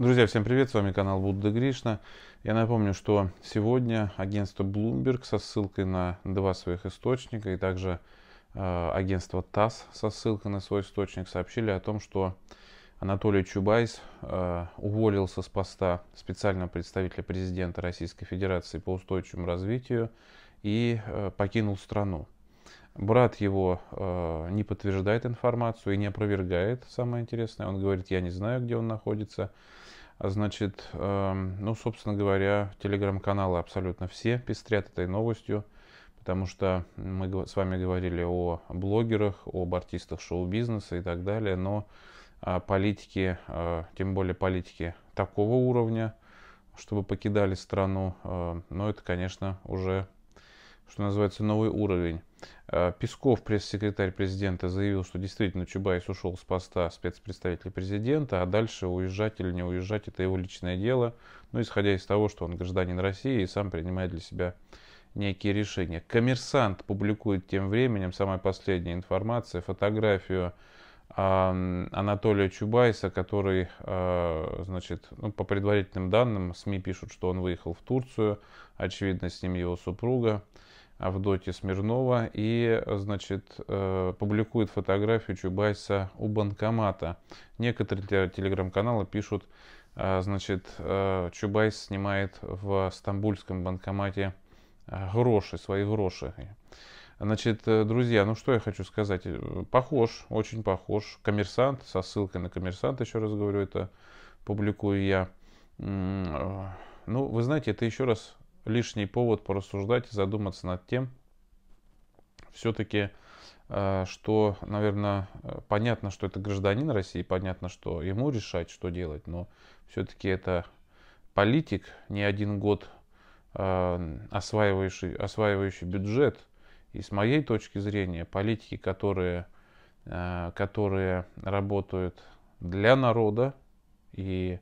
Друзья, всем привет, с вами канал Будда Гришна. Я напомню, что сегодня агентство Bloomberg со ссылкой на два своих источника и также э, агентство ТАСС со ссылкой на свой источник сообщили о том, что Анатолий Чубайс э, уволился с поста специального представителя президента Российской Федерации по устойчивому развитию и э, покинул страну. Брат его э, не подтверждает информацию и не опровергает, самое интересное. Он говорит, я не знаю, где он находится. А значит, эм, ну, собственно говоря, телеграм-каналы абсолютно все пестрят этой новостью, потому что мы с вами говорили о блогерах, об артистах шоу-бизнеса и так далее, но а, политики, э, тем более политики такого уровня, чтобы покидали страну, э, ну, это, конечно, уже, что называется, новый уровень. Э, Песков, пресс-секретарь президента, заявил, что действительно Чубайс ушел с поста спецпредставителя президента, а дальше уезжать или не уезжать – это его личное дело, ну, исходя из того, что он гражданин России и сам принимает для себя некие решения. Коммерсант публикует тем временем, самая последняя информация, фотографию Анатолия Чубайса, который, э, значит, ну, по предварительным данным, СМИ пишут, что он выехал в Турцию, очевидно, с ним его супруга. Авдотья Смирнова и, значит, э, публикует фотографию Чубайса у банкомата. Некоторые телеграм-каналы пишут, э, значит, э, Чубайс снимает в стамбульском банкомате гроши, свои гроши. Значит, друзья, ну что я хочу сказать. Похож, очень похож. Коммерсант, со ссылкой на коммерсант, еще раз говорю, это публикую я. Ну, вы знаете, это еще раз лишний повод порассуждать и задуматься над тем, все-таки, э, что, наверное, э, понятно, что это гражданин России, понятно, что ему решать, что делать, но все-таки это политик, не один год э, осваивающий, осваивающий бюджет. И с моей точки зрения, политики, которые, которые работают для народа и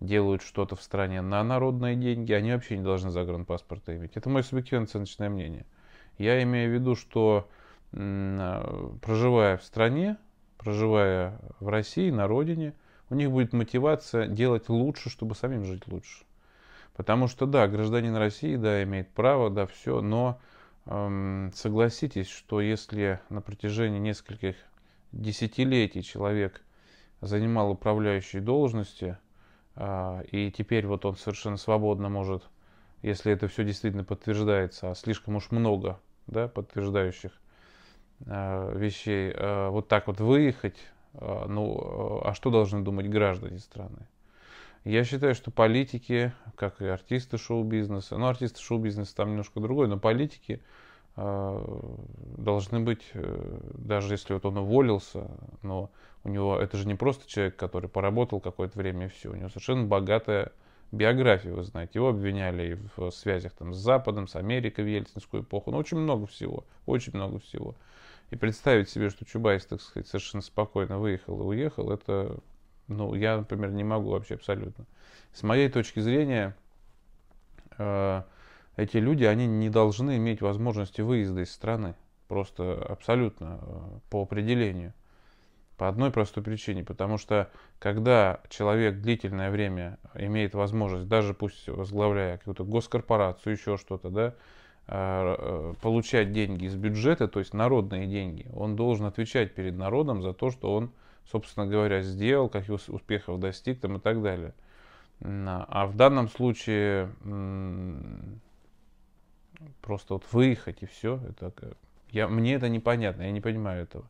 делают что-то в стране на народные деньги, они вообще не должны загранпаспорта иметь. Это мое субъективное оценочное мнение. Я имею в виду, что а, проживая в стране, проживая в России, на родине, у них будет мотивация делать лучше, чтобы самим жить лучше. Потому что, да, гражданин России, да, имеет право, да, все, но эм, согласитесь, что если на протяжении нескольких десятилетий человек занимал управляющие должности, а, и теперь вот он совершенно свободно может, если это все действительно подтверждается, а слишком уж много да, подтверждающих а, вещей, а, вот так вот выехать, ну, а что должны думать граждане страны? Я считаю, что политики, как и артисты шоу-бизнеса, ну, артисты шоу-бизнеса там немножко другой, но политики, Э, должны быть, э, даже если вот он уволился, но у него это же не просто человек, который поработал какое-то время и все, у него совершенно богатая биография, вы знаете. Его обвиняли и в связях там, с Западом, с Америкой в ельцинскую эпоху. Ну, очень много всего, очень много всего. И представить себе, что Чубайс, так сказать, совершенно спокойно выехал и уехал, это, ну, я, например, не могу вообще абсолютно. С моей точки зрения, э, эти люди, они не должны иметь возможности выезда из страны. Просто абсолютно э, по определению. По одной простой причине. Потому что когда человек длительное время имеет возможность, даже пусть возглавляя какую-то госкорпорацию, еще что-то, да, а, э, получать деньги из бюджета, то есть народные деньги, он должен отвечать перед народом за то, что он, собственно говоря, сделал, каких успехов достиг там, и так далее. А в данном случае просто вот выехать и все. Это, я, мне это непонятно, я не понимаю этого.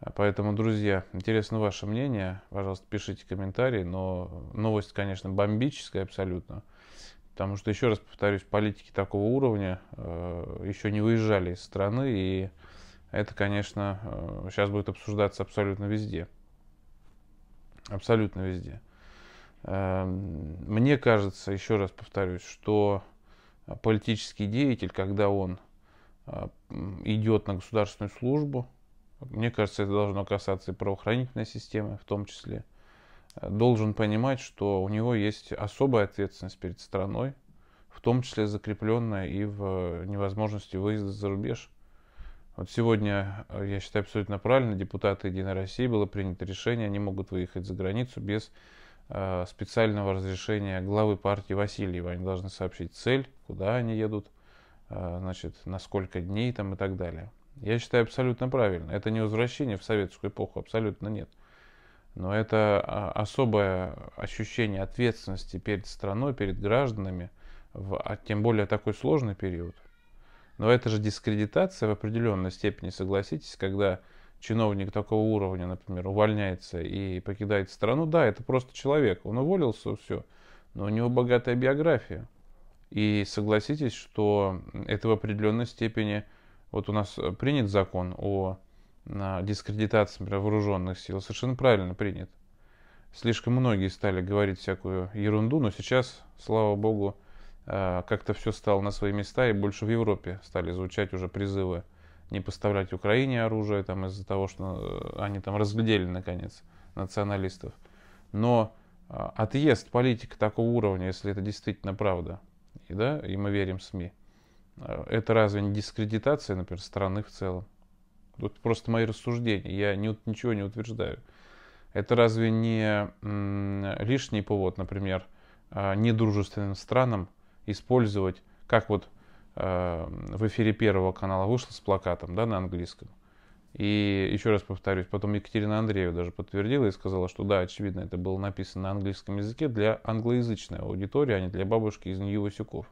А поэтому, друзья, интересно ваше мнение. Пожалуйста, пишите комментарии. Но новость, конечно, бомбическая абсолютно. Потому что, еще раз повторюсь, политики такого уровня э, еще не выезжали из страны. И это, конечно, э, сейчас будет обсуждаться абсолютно везде. Абсолютно везде. Э, мне кажется, еще раз повторюсь, что политический деятель, когда он а, идет на государственную службу, мне кажется, это должно касаться и правоохранительной системы в том числе, э, должен понимать, что у него есть особая ответственность перед страной, в том числе закрепленная и в э, невозможности выезда за рубеж. Вот сегодня, э, я считаю абсолютно правильно, депутаты «Единой России» было принято решение, они могут выехать за границу без Э, специального разрешения главы партии Васильева. Они должны сообщить цель, куда они едут, э, значит, на сколько дней там и так далее. Я считаю абсолютно правильно. Это не возвращение в советскую эпоху, абсолютно нет. Но это а, особое ощущение ответственности перед страной, перед гражданами, в, а тем более такой сложный период. Но это же дискредитация в определенной степени, согласитесь, когда чиновник такого уровня, например, увольняется и покидает страну, да, это просто человек, он уволился, все, но у него богатая биография. И согласитесь, что это в определенной степени, вот у нас принят закон о дискредитации, например, вооруженных сил, совершенно правильно принят. Слишком многие стали говорить всякую ерунду, но сейчас, слава богу, а, как-то все стало на свои места, и больше в Европе стали звучать уже призывы не поставлять Украине оружие там, из-за того, что э, они там разглядели, наконец, националистов. Но э, отъезд политика такого уровня, если это действительно правда, и, да, и мы верим СМИ, э, это разве не дискредитация, например, страны в целом? Тут просто мои рассуждения, я не, ничего не утверждаю. Это разве не лишний повод, например, недружественным странам использовать, как вот Э, в эфире Первого канала вышла с плакатом да, на английском. И еще раз повторюсь, потом Екатерина Андреева даже подтвердила и сказала, что да, очевидно, это было написано на английском языке для англоязычной аудитории, а не для бабушки из Нью-Васюков.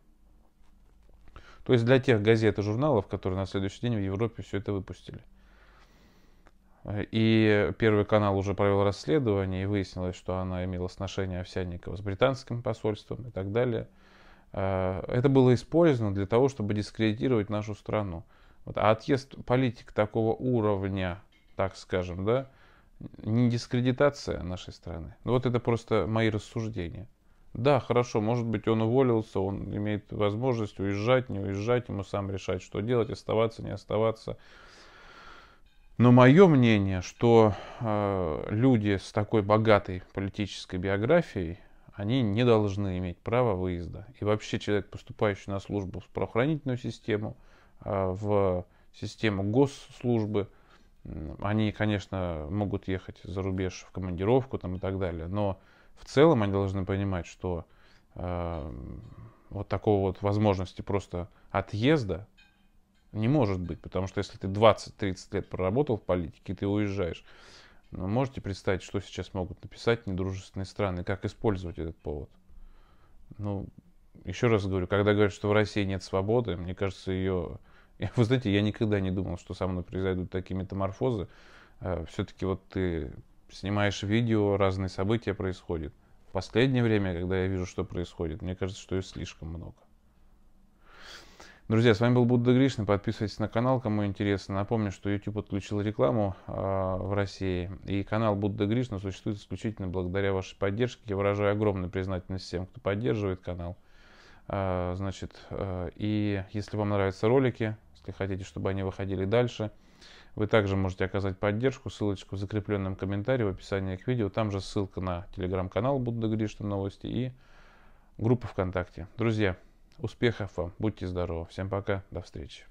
То есть для тех газет и журналов, которые на следующий день в Европе все это выпустили. И Первый канал уже провел расследование, и выяснилось, что она имела сношение Овсянникова с британским посольством и так далее – Э, это было использовано для того, чтобы дискредитировать нашу страну. Вот. А отъезд политик такого уровня, так скажем, да, не дискредитация нашей страны. Ну, вот это просто мои рассуждения. Да, хорошо, может быть, он уволился, он имеет возможность уезжать, не уезжать, ему сам решать, что делать, оставаться, не оставаться. Но мое мнение, что э, люди с такой богатой политической биографией, они не должны иметь права выезда. И вообще человек, поступающий на службу в правоохранительную систему, а, в систему госслужбы, они, конечно, могут ехать за рубеж в командировку там, и так далее, но в целом они должны понимать, что э, вот такого вот возможности просто отъезда не может быть, потому что если ты 20-30 лет проработал в политике, ты уезжаешь, но ну, можете представить, что сейчас могут написать недружественные страны, как использовать этот повод? Ну, еще раз говорю, когда говорят, что в России нет свободы, мне кажется, ее... Вы знаете, я никогда не думал, что со мной произойдут такие метаморфозы. А, Все-таки вот ты снимаешь видео, разные события происходят. В последнее время, когда я вижу, что происходит, мне кажется, что ее слишком много. Друзья, с вами был Будда Гришна. Подписывайтесь на канал, кому интересно. Напомню, что YouTube отключил рекламу э, в России. И канал Будда Гришна существует исключительно благодаря вашей поддержке. Я выражаю огромную признательность всем, кто поддерживает канал. Э, значит, э, и если вам нравятся ролики, если хотите, чтобы они выходили дальше, вы также можете оказать поддержку. Ссылочку в закрепленном комментарии в описании к видео. Там же ссылка на телеграм-канал Будда Гришна новости и группа ВКонтакте. Друзья, Успехов вам, будьте здоровы. Всем пока, до встречи.